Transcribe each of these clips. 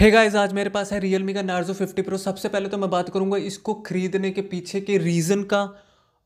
हे hey guys आज मेरे पास है रियलमी का नार्जो 50 प्रो सबसे पहले तो मैं बात करूंगा इसको खरीदने के पीछे के रीज़न का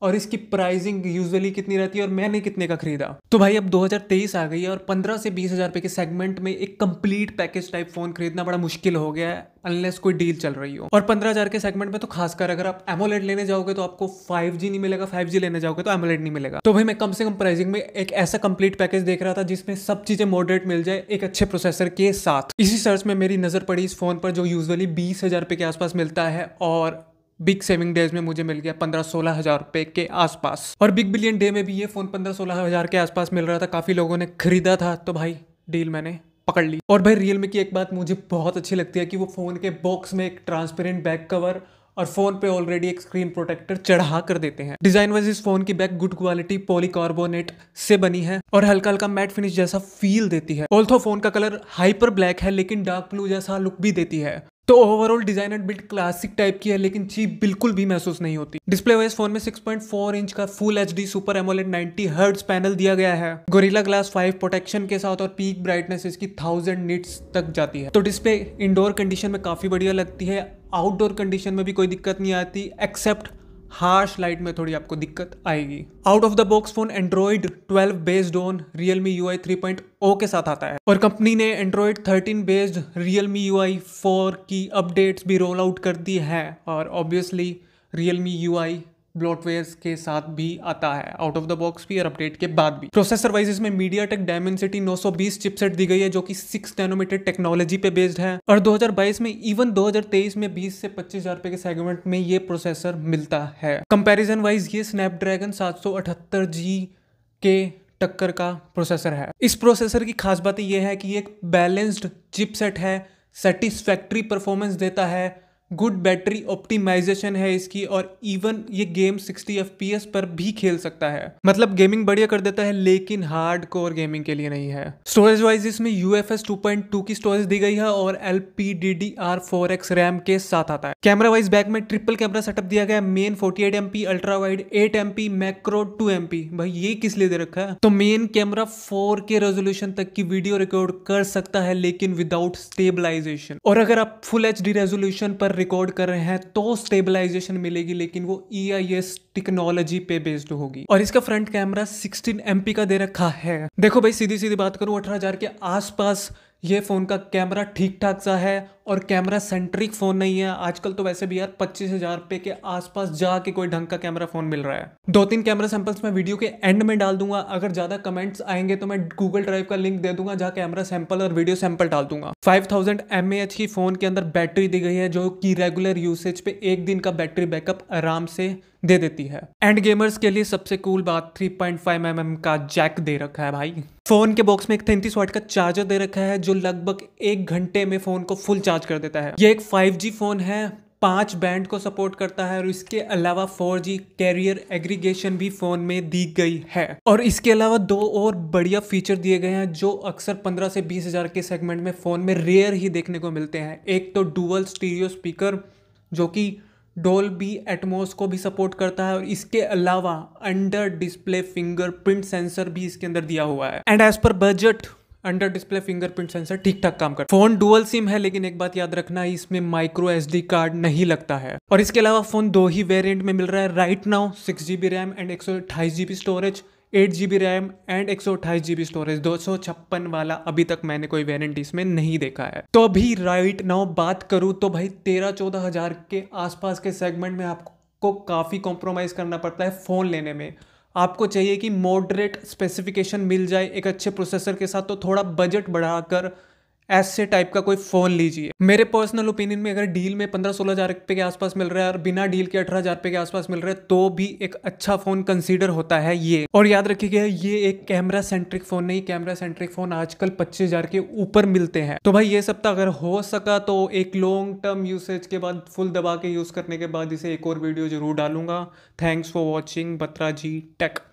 और इसकी प्राइसिंग यूजुअली कितनी रहती है और मैंने कितने का खरीदा तो भाई अब 2023 आ गई है और 15 से बीस हज़ार रुपये के सेगमेंट में एक कंप्लीट पैकेज टाइप फ़ोन खरीदना बड़ा मुश्किल हो गया है अनलेस कोई डील चल रही हो और पंद्रह हज़ार के सेगमेंट में तो खासकर अगर आप एमोलेट लेने जाओगे तो आपको फाइव जी नहीं मिलेगा फाइव जी लेने जाओगे तो एमोलेट नहीं मिलेगा तो भाई मैं कम से कम प्राइसिंग में एक ऐसा कंप्लीट पैकेज देख रहा था जिसमें सब चीज़ें मॉडरेट मिल जाए एक अच्छे प्रोसेसर के साथ इसी सर्च में मेरी नज़र पड़ी इस फोन पर जो यूजली बीस हज़ार के आसपास मिलता है और बिग सेविंग डेज में मुझे मिल गया पंद्रह सोलह हजार रुपए के आसपास और बिग बिलियन डे में भी ये फोन पंद्रह सोलह हजार के आसपास मिल रहा था काफी लोगों ने खरीदा था तो भाई डील मैंने पकड़ ली और भाई रियलमी की एक बात मुझे बहुत अच्छी लगती है कि वो फ़ोन के बॉक्स में एक ट्रांसपेरेंट बैक कवर और फ़ोन पे ऑलरेडी एक स्क्रीन प्रोटेक्टर चढ़ा कर देते हैं डिज़ाइन वाइज इस फ़ोन की बैक गुड क्वालिटी पॉलीकार्बोनेट से बनी है और हल्का हल्का मैट फिनिश जैसा फील देती है ऑल्थो फ़ोन का कलर हाइपर ब्लैक है लेकिन डार्क ब्लू जैसा लुक भी देती है तो overall design and build classic type की है लेकिन चीप बिल्कुल भी महसूस नहीं होती डिस्प्ले वाइज फोन में 6.4 इंच का full H D super AMOLED 90 hertz panel दिया गया है गोरिल्ला ग्लास 5 प्रोटेक्शन के साथ और पीक ब्राइटनेस इसकी 1000 निट्स तक जाती है तो डिस्प्ले इंडोर कंडीशन में काफी बढ़िया लगती है आउटडोर कंडीशन में भी कोई दिक्कत नहीं आती एक्सेप्ट हार्श लाइट में थोड़ी आपको दिक्कत आएगी out of the box phone Android 12 based on Realme U I three के साथ आता है और कंपनी ने Android 13 based Realme U I four की अपडेट्स भी रोल आउट कर दी है और obviously Realme U I bloatware के साथ भी आता है आउट ऑफ द बॉक्स भी और अपडेट के बाद भी प्रोसेसर वाइज इसमें मीडिया टेक डायमेंसिटी बीस चिपसेट दी गई है जो कि सिक्स नैनोमीटर टेक्नोलॉजी पे बेस्ड है और 2022 में इवन 2023 में 20 से पच्चीस हजार रुपए के सेगमेंट में ये प्रोसेसर मिलता है कंपेरिजन वाइज ये स्नैपड्रैगन सात सौ अठहत्तर जी के टक्कर का प्रोसेसर है इस प्रोसेसर की खास बात यह है कि एक बैलेंस्ड चिपसेट है सेटिस्फैक्ट्री परफॉर्मेंस देता है गुड बैटरी ऑप्टिमाइजेशन है इसकी और इवन ये गेम 60 एफ पर भी खेल सकता है मतलब गेमिंग बढ़िया कर देता है लेकिन हार्ड कोर गेमिंग के लिए नहीं है स्टोरेज वाइज इसमें यू 2.2 की स्टोरेज दी गई है और L P D D R four X RAM के साथ आता है कैमरा वाइज बैक में ट्रिपल कैमरा सेटअप दिया गया main forty eight M P ultra wide eight M P macro two M P भाई ये किस लिए दे रखा है तो main camera four K resolution तक की वीडियो रिकॉर्ड कर सकता है लेकिन विदाउट स्टेबिलाईजेशन और अगर आप फुल एच डी रेजोल्यूशन पर रिकॉर्ड कर रहे हैं तो स्टेबलाइजेशन मिलेगी लेकिन वो ई आई एस टेक्नोलॉजी पे बेस्ड होगी और इसका फ्रंट कैमरा सिक्सटीन एम का दे रखा है देखो भाई सीधी सीधी बात करूं अठारह के आसपास ये फ़ोन का कैमरा ठीक ठाक सा है और कैमरा सेंट्रिक फ़ोन नहीं है आजकल तो वैसे भी यार पच्चीस हज़ार रुपये के आसपास जाके कोई ढंग का कैमरा फ़ोन मिल रहा है दो तीन कैमरा सैंपल्स मैं वीडियो के एंड में डाल दूंगा अगर ज़्यादा कमेंट्स आएंगे तो मैं गूगल ड्राइव का लिंक दे दूंगा जहाँ कैमरा सैंपल और वीडियो सैंपल डाल दूंगा फाइव थाउजेंड एम एच की फ़ोन के अंदर बैटरी दी गई है जो कि रेगुलर यूसेज पे एक दिन का बैटरी बैकअप आराम से दे देती है एंड गेमर्स के लिए सबसे कूल बात 3.5 पॉइंट mm का जैक दे रखा है भाई फोन के बॉक्स में एक तैंतीस वाट का चार्जर दे रखा है जो लगभग एक घंटे में फोन को फुल चार्ज कर देता है ये एक 5G फोन है पांच बैंड को सपोर्ट करता है और इसके अलावा 4G कैरियर एग्रीगेशन भी फोन में दी गई है और इसके अलावा दो और बढ़िया फीचर दिए गए हैं जो अक्सर 15 से बीस हजार के सेगमेंट में फोन में रेयर ही देखने को मिलते हैं एक तो डुअल स्टीरियो स्पीकर जो कि बी एटमोस को भी सपोर्ट करता है और इसके अलावा अंडर डिस्प्ले फिंगरप्रिंट सेंसर भी इसके अंदर दिया हुआ है and as per budget under display fingerprint sensor ठीक ठाक काम करता है फोन डुअल सिम है लेकिन एक बात याद रखना है इसमें माइक्रो एस कार्ड नहीं लगता है और इसके अलावा फोन दो ही वेरियंट में मिल रहा है right now six G B RAM and एक सौ storage eight G B RAM and एक सौ अट्ठाईस जी बी स्टोरेज दो सौ छप्पन वाला अभी तक मैंने कोई वेरियंट इसमें नहीं देखा है तो अभी राइट नाउ बात करूँ तो भाई तेरह चौदह हज़ार के आसपास के सेगमेंट में आपको काफ़ी कॉम्प्रोमाइज़ करना पड़ता है फ़ोन लेने में आपको चाहिए कि मॉडरेट स्पेसिफिकेशन मिल जाए एक अच्छे प्रोसेसर के साथ तो थोड़ा बजट बढ़ाकर ऐसे टाइप का कोई फ़ोन लीजिए मेरे पर्सनल ओपिनियन में अगर डील में पंद्रह सोलह हज़ार रुपये के आसपास मिल रहा है और बिना डील के अठारह हज़ार रुपये के आसपास मिल रहा है तो भी एक अच्छा फ़ोन कंसीडर होता है ये और याद रखिएगा ये एक कैमरा सेंट्रिक फ़ोन नहीं कैमरा सेंट्रिक फ़ोन आजकल पच्चीस हज़ार के ऊपर मिलते हैं तो भाई ये सब तो अगर हो सका तो एक लॉन्ग टर्म यूसेज के बाद फुल दबा के यूज़ करने के बाद इसे एक और वीडियो जरूर डालूंगा thanks for watching Batra ji take